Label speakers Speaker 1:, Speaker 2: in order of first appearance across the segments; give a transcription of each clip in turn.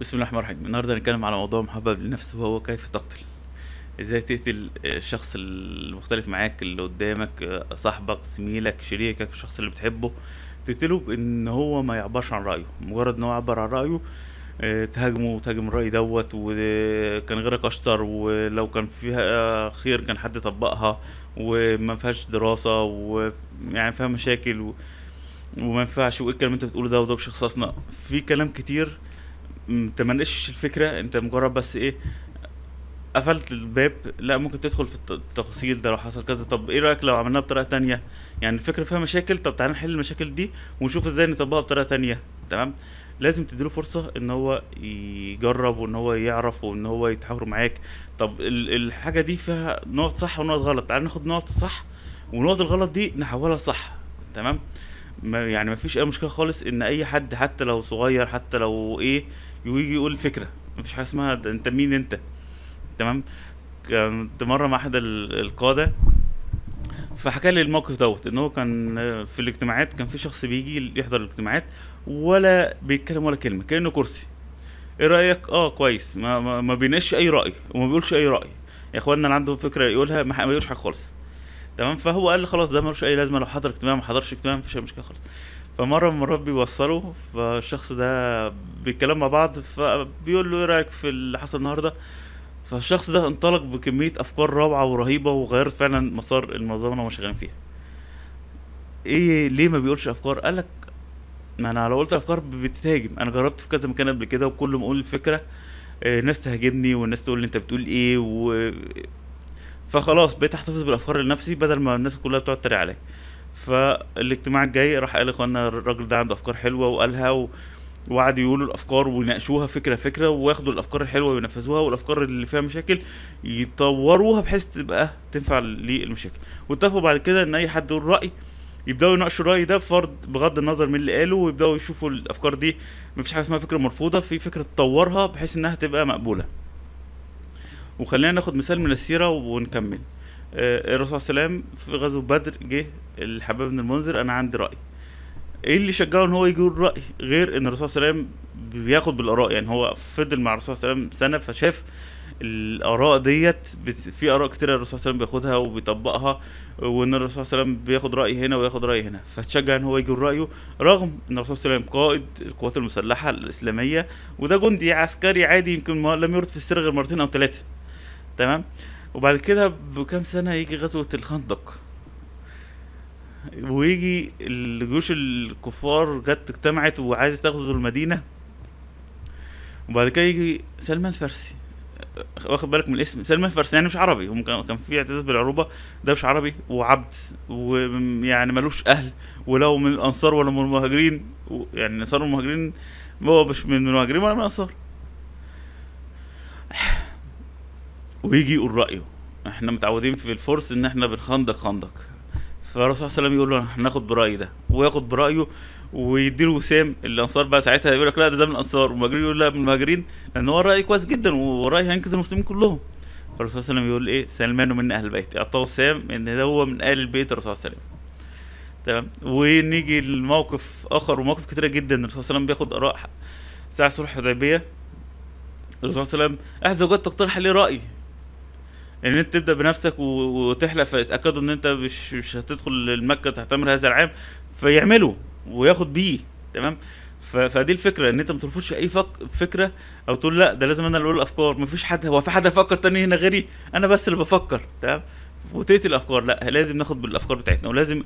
Speaker 1: بسم الله الرحمن الرحيم النهارده هنتكلم على موضوع محبب للنفس وهو كيف تقتل ازاي تقتل الشخص المختلف معاك اللي قدامك صاحبك زميلك شريكك الشخص اللي بتحبه تقتله بان هو ما يعبرش عن رايه مجرد ان هو يعبر عن رايه آه، تهاجمه وتهاجم الراي دوت وكان غيرك اشطر ولو كان فيها خير كان حد طبقها وما فيهاش دراسه ويعني فيها مشاكل و... وما ينفعش وايه الكلام انت بتقوله ده وده بشخص في كلام كتير ما الفكره انت مجرد بس ايه قفلت الباب لا ممكن تدخل في التفاصيل ده لو حصل كذا طب ايه رايك لو عملناها بطريقه تانية يعني الفكره فيها مشاكل طب تعالى نحل المشاكل دي ونشوف ازاي نطبقها بطريقه تانية تمام لازم تديله فرصه ان هو يجرب وان هو يعرف وان هو يتحاور معاك طب الحاجه دي فيها نقط صح ونقط غلط تعالى ناخد نقط صح ونقط الغلط دي نحولها صح تمام ما يعني مفيش اي مشكله خالص ان اي حد حتى لو صغير حتى لو ايه ويجي يقول فكره مفيش حاجه اسمها انت مين انت تمام كنت مره مع احد القاده فحكى لي الموقف دوت ان هو كان في الاجتماعات كان في شخص بيجي يحضر الاجتماعات ولا بيتكلم ولا كلمه كانه كرسي ايه رايك اه كويس ما, ما, ما بينش اي راي وما بيقولش اي راي يا اخوانا اللي عنده فكره يقولها ما بيقولش حاجه خالص تمام فهو قال خلاص ده ملوش اي لازمه لو حضر اجتماع ما حضرش اجتماع مفيش مشكله خالص فمره من المرات بيوصله فالشخص ده بيتكلم مع بعض فبيقول له ايه رايك في اللي حصل النهارده فالشخص ده انطلق بكميه افكار روعه ورهيبه وغيرت فعلا مسار المنظمه اللي هما شغالين فيها ايه ليه ما بيقولش افكار قالك ما انا لو قلت افكار بتتهاجم انا جربت في كذا مكان قبل كده وكل ما اقول الفكره آه، الناس تهاجمني والناس تقول لي انت بتقول ايه و فخلاص بقيت احتفظ بالافكار لنفسي بدل ما الناس كلها بتقعد تتريق عليا فالاجتماع الجاي راح قال اخوانا الراجل ده عنده افكار حلوه وقالها و... وقعدوا يقولوا الافكار ويناقشوها فكره فكره وياخدوا الافكار الحلوه وينفذوها والافكار اللي فيها مشاكل يطوروها بحيث تبقى تنفع للمشاكل واتفقوا بعد كده ان اي حد يقول راي يبداوا يناقشوا الراي ده فرد بغض النظر من اللي قاله ويبداوا يشوفوا الافكار دي مفيش حاجه اسمها فكره مرفوضه في فكره تطورها بحيث انها تبقى مقبوله وخلينا ناخد مثال من السيره ونكمل آه، الرسول صلى الله عليه وسلم في غزو بدر جه الحباب بن المنذر انا عندي راي ايه اللي شجعه ان هو يقول راي غير ان الرسول صلى الله عليه وسلم بياخد بالاراء يعني هو فضل مع الرسول صلى الله عليه وسلم سنه فشاف الاراء ديت في اراء كتيره الرسول صلى الله عليه وسلم بياخدها وبيطبقها وان الرسول صلى الله عليه وسلم بياخد راي هنا وياخد راي هنا فتشجع ان هو يجي رايه رغم ان الرسول صلى الله عليه وسلم قائد القوات المسلحه الاسلاميه وده جندي عسكري عادي يمكن لم يرد في السيره غير مرتين او ثلاثه تمام وبعد كده بكام سنة يجي غزوة الخندق ويجي الجيوش الكفار جت اجتمعت وعايزة تغزو المدينة وبعد كده يجي سلمان الفارسي واخد بالك من الاسم سلمان الفارسي يعني مش عربي هم كان في اعتزاز بالعروبه ده مش عربي وعبد ويعني ملوش اهل ولو من الانصار ولا من المهاجرين يعني الانصار المهاجرين هو مش من المهاجرين ولا من الانصار ويجي يقول رايه احنا متعودين في الفرس ان احنا بنخندق خندق فالرسول صلى الله عليه وسلم يقول له هناخد برايي ده وياخد برايه ويديله وسام الانصار بقى ساعتها يقول لك لا ده ده من الانصار والمهاجرين يقول لا من المهاجرين لان هو راي كويس جدا وراي هينقذ المسلمين كلهم فالرسول صلى الله عليه وسلم يقول ايه سلمان من اهل البيت اعطاه وسام ان ده هو من اهل البيت الرسول صلى الله عليه وسلم تمام ونيجي لموقف اخر ومواقف كتيره جدا الرسول صلى الله عليه وسلم بياخد اراء ساعه صلح الحديبيه الرسول صلى الله عليه وسلم احد زوجات تقترح عليه راي ان انت تبدا بنفسك وتحلق فيتاكدوا ان انت مش مش هتدخل المكه تعتمر هذا العام فيعملوا وياخد بيه تمام فدي الفكره ان انت ما ترفضش اي فك... فكره او تقول لا ده لازم انا اللي اقول الافكار ما فيش حد هو في حد هيفكر تاني هنا غيري انا بس اللي بفكر تمام وتقتل الافكار لا لازم ناخد بالافكار بتاعتنا ولازم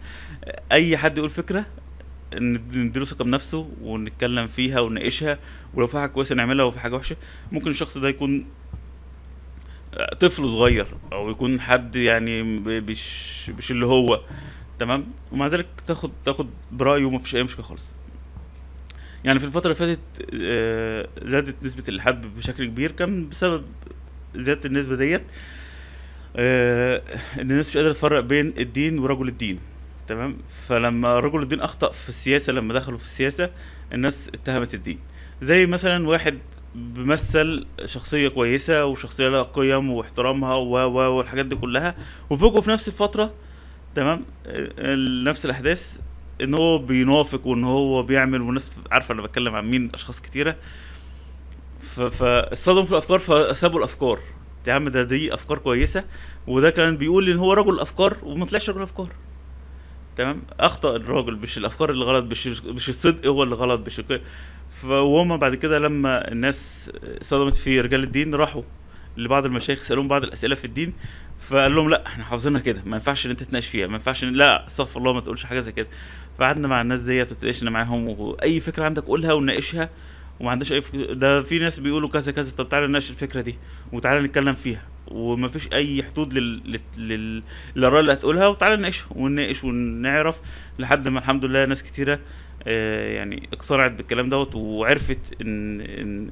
Speaker 1: اي حد يقول فكره نديله ثقه بنفسه ونتكلم فيها ونناقشها ولو في حاجه كويسه نعملها وفي حاجه وحشه ممكن الشخص ده يكون طفل صغير او يكون حد يعني مش مش اللي هو تمام ومع ذلك تاخد تاخد برايه ومفيش اي مشكله خالص يعني في الفتره اللي فاتت آه، زادت نسبه الحب بشكل كبير كان بسبب زياده النسبه ديت آه، ان الناس مش قادره تفرق بين الدين ورجل الدين تمام فلما رجل الدين اخطا في السياسه لما دخلوا في السياسه الناس اتهمت الدين زي مثلا واحد بمثل شخصيه كويسه وشخصيه لها قيم واحترامها و و والحاجات دي كلها وفوجئوا في نفس الفتره تمام نفس الاحداث ان هو بينافق وان هو بيعمل والناس عارفه انا بتكلم عن مين اشخاص كتيره فاتصدموا في الافكار فسابوا الافكار يا عم ده دي افكار كويسه وده كان بيقول ان هو رجل افكار وما طلعش رجل افكار تمام اخطا الراجل مش الافكار اللي غلط مش مش الصدق هو اللي غلط مش فهم بعد كده لما الناس صدمت في رجال الدين راحوا لبعض المشايخ سالوهم بعض الاسئله في الدين فقال لهم لا احنا حافظينها كده ما ينفعش ان انت تناقش فيها ما ينفعش لا استغفر الله ما تقولش حاجه زي كده فقعدنا مع الناس ديت وتناقشنا معاهم واي فكره عندك قولها وناقشها وما عندناش اي فكرة. ده في ناس بيقولوا كذا كذا طب تعالى نناقش الفكره دي وتعالى نتكلم فيها وما فيش اي حدود لل... لل... للراي اللي هتقولها وتعالى نناقش ونناقش ونعرف لحد ما الحمد لله ناس كتيره آه، يعني اقتنعت بالكلام دوت وعرفت ان ان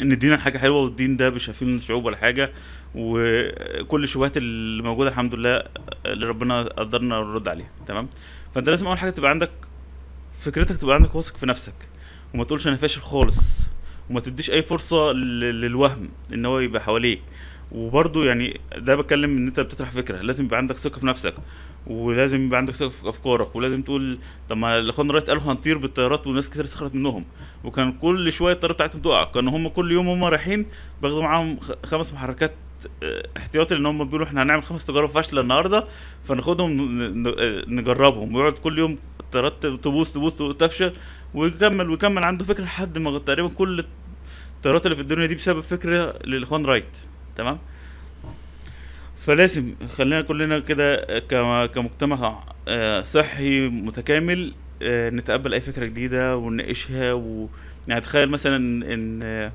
Speaker 1: ان الدين حاجه حلوه والدين ده مش من شعوب ولا حاجه وكل الشبهات اللي موجوده الحمد لله آه، اللي ربنا قدرنا نرد عليها تمام فانت لازم اول حاجه تبقى عندك فكرتك تبقى عندك واثق في نفسك وما تقولش انا فاشل خالص وما تديش اي فرصه للوهم ان هو يبقى حواليك وبرضه يعني ده بتكلم ان انت بتطرح فكره لازم يبقى عندك ثقه في نفسك ولازم يبقى عندك سقف افكارك ولازم تقول طب ما الاخوان رايت قالوا هنطير بالطيارات وناس كتير سخرت منهم وكان كل شويه الطياره بتاعتهم تقع كان هم كل يوم هم رايحين باخدوا معاهم خمس محركات آه، احتياطي لان هم بيقولوا احنا هنعمل خمس تجارب فاشله النهارده فناخدهم نجربهم ويقعد كل يوم الطيارات تبوس تبوس تفشل ويكمل ويكمل عنده فكره لحد ما تقريبا كل الطيارات اللي في الدنيا دي بسبب فكره للاخوان رايت تمام فلازم خلينا كلنا كده كمجتمع آه، صحي متكامل آه، نتقبل اي فكره جديده ونناقشها و... يعني تخيل مثلا ان آه،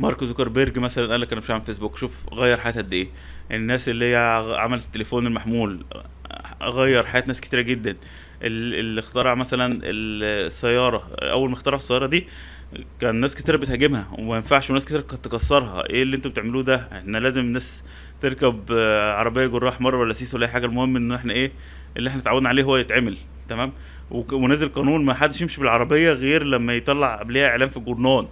Speaker 1: مارك زوكربيرج مثلا قال لك انا مش هعمل فيسبوك شوف غير حياتها قد ايه الناس اللي هي عملت التليفون المحمول غير حياه ناس كتيره جدا اللي اخترع مثلا السياره اول ما اخترعوا السياره دي كان ناس كتير بتهاجمها وما ينفعش وناس كتير كانت تكسرها ايه اللي انتوا بتعملوه ده احنا لازم الناس تركب آه، عربيه جراح مره ولا سيس ولا اي حاجه المهم ان احنا ايه اللي احنا اتعودنا عليه هو يتعمل تمام ونزل قانون ما حدش يمشي بالعربيه غير لما يطلع قبلها اعلان في الجورنال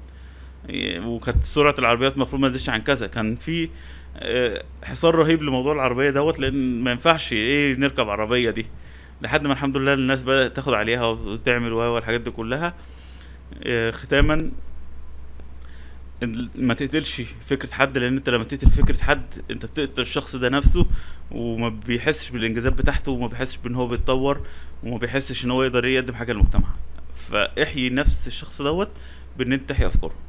Speaker 1: وكانت سرعه العربيات المفروض ما تزيدش عن كذا كان في آه، حصار رهيب لموضوع العربيه دوت لان ما ينفعش ايه نركب عربيه دي لحد ما الحمد لله الناس بدات تاخد عليها وتعمل والحاجات دي كلها آه، ختاما ما تقتلش فكره حد لان انت لما تقتل فكره حد انت بتقتل الشخص ده نفسه وما بيحسش بالانجازات بتاعته وما بيحسش بان هو بيتطور وما بيحسش ان هو يقدر يقدم حاجه للمجتمع فاحيي نفس الشخص دوت بان انت تحيي افكاره